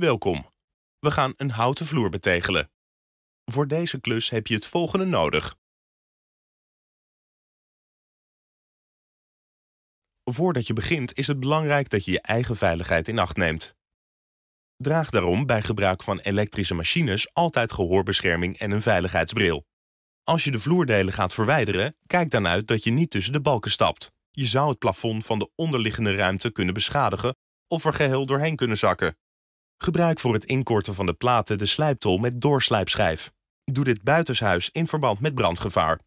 Welkom. We gaan een houten vloer betegelen. Voor deze klus heb je het volgende nodig. Voordat je begint is het belangrijk dat je je eigen veiligheid in acht neemt. Draag daarom bij gebruik van elektrische machines altijd gehoorbescherming en een veiligheidsbril. Als je de vloerdelen gaat verwijderen, kijk dan uit dat je niet tussen de balken stapt. Je zou het plafond van de onderliggende ruimte kunnen beschadigen of er geheel doorheen kunnen zakken. Gebruik voor het inkorten van de platen de slijptol met doorslijpschijf. Doe dit buitenshuis in verband met brandgevaar.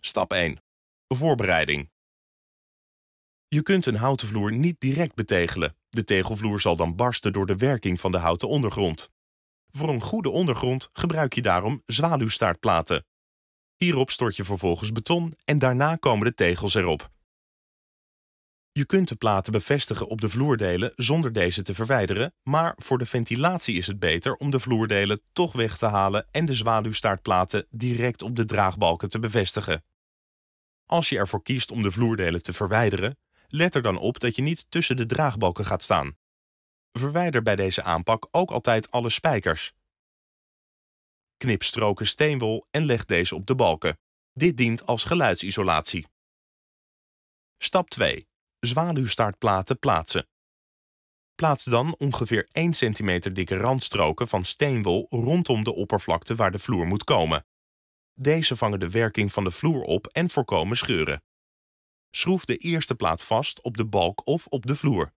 Stap 1. Voorbereiding. Je kunt een houten vloer niet direct betegelen. De tegelvloer zal dan barsten door de werking van de houten ondergrond. Voor een goede ondergrond gebruik je daarom zwaluwstaartplaten. Hierop stort je vervolgens beton en daarna komen de tegels erop. Je kunt de platen bevestigen op de vloerdelen zonder deze te verwijderen, maar voor de ventilatie is het beter om de vloerdelen toch weg te halen en de zwaluwstaartplaten direct op de draagbalken te bevestigen. Als je ervoor kiest om de vloerdelen te verwijderen, let er dan op dat je niet tussen de draagbalken gaat staan. Verwijder bij deze aanpak ook altijd alle spijkers. Knip stroken steenwol en leg deze op de balken. Dit dient als geluidsisolatie. Stap 2 zwaluwstaartplaten plaatsen. Plaats dan ongeveer 1 cm dikke randstroken van steenwol rondom de oppervlakte waar de vloer moet komen. Deze vangen de werking van de vloer op en voorkomen scheuren. Schroef de eerste plaat vast op de balk of op de vloer.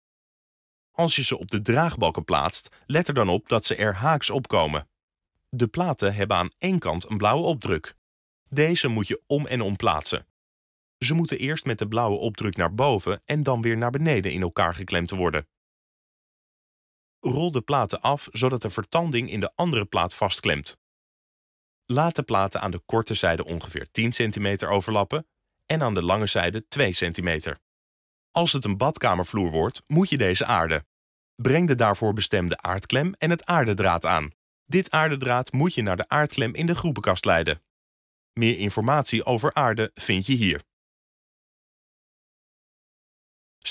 Als je ze op de draagbalken plaatst, let er dan op dat ze er haaks op komen. De platen hebben aan één kant een blauwe opdruk. Deze moet je om en om plaatsen. Ze moeten eerst met de blauwe opdruk naar boven en dan weer naar beneden in elkaar geklemd worden. Rol de platen af zodat de vertanding in de andere plaat vastklemt. Laat de platen aan de korte zijde ongeveer 10 cm overlappen en aan de lange zijde 2 cm. Als het een badkamervloer wordt, moet je deze aarden. Breng de daarvoor bestemde aardklem en het aardedraad aan. Dit aardedraad moet je naar de aardklem in de groepenkast leiden. Meer informatie over aarde vind je hier.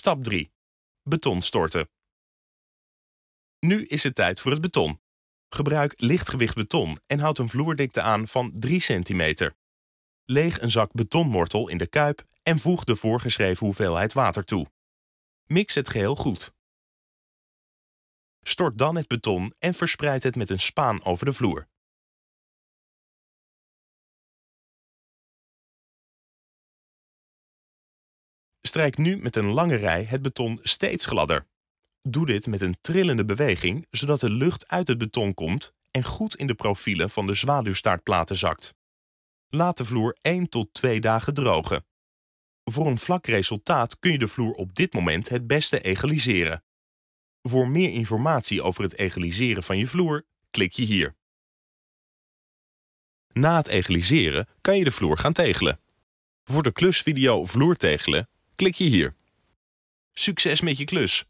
Stap 3. Beton storten. Nu is het tijd voor het beton. Gebruik lichtgewicht beton en houd een vloerdikte aan van 3 cm. Leeg een zak betonmortel in de kuip en voeg de voorgeschreven hoeveelheid water toe. Mix het geheel goed. Stort dan het beton en verspreid het met een spaan over de vloer. Strijk nu met een lange rij het beton steeds gladder. Doe dit met een trillende beweging, zodat de lucht uit het beton komt en goed in de profielen van de zwaluwstaartplaten zakt. Laat de vloer 1 tot 2 dagen drogen. Voor een vlak resultaat kun je de vloer op dit moment het beste egaliseren. Voor meer informatie over het egaliseren van je vloer, klik je hier. Na het egaliseren kan je de vloer gaan tegelen. Voor de klusvideo vloertegelen. Klik je hier. Succes met je klus!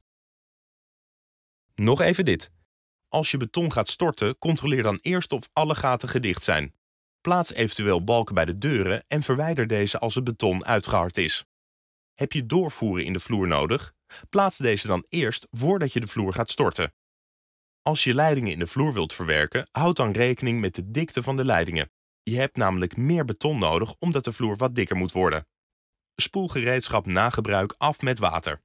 Nog even dit. Als je beton gaat storten, controleer dan eerst of alle gaten gedicht zijn. Plaats eventueel balken bij de deuren en verwijder deze als het beton uitgehard is. Heb je doorvoeren in de vloer nodig? Plaats deze dan eerst voordat je de vloer gaat storten. Als je leidingen in de vloer wilt verwerken, houd dan rekening met de dikte van de leidingen. Je hebt namelijk meer beton nodig omdat de vloer wat dikker moet worden spoelgereedschap na gebruik af met water.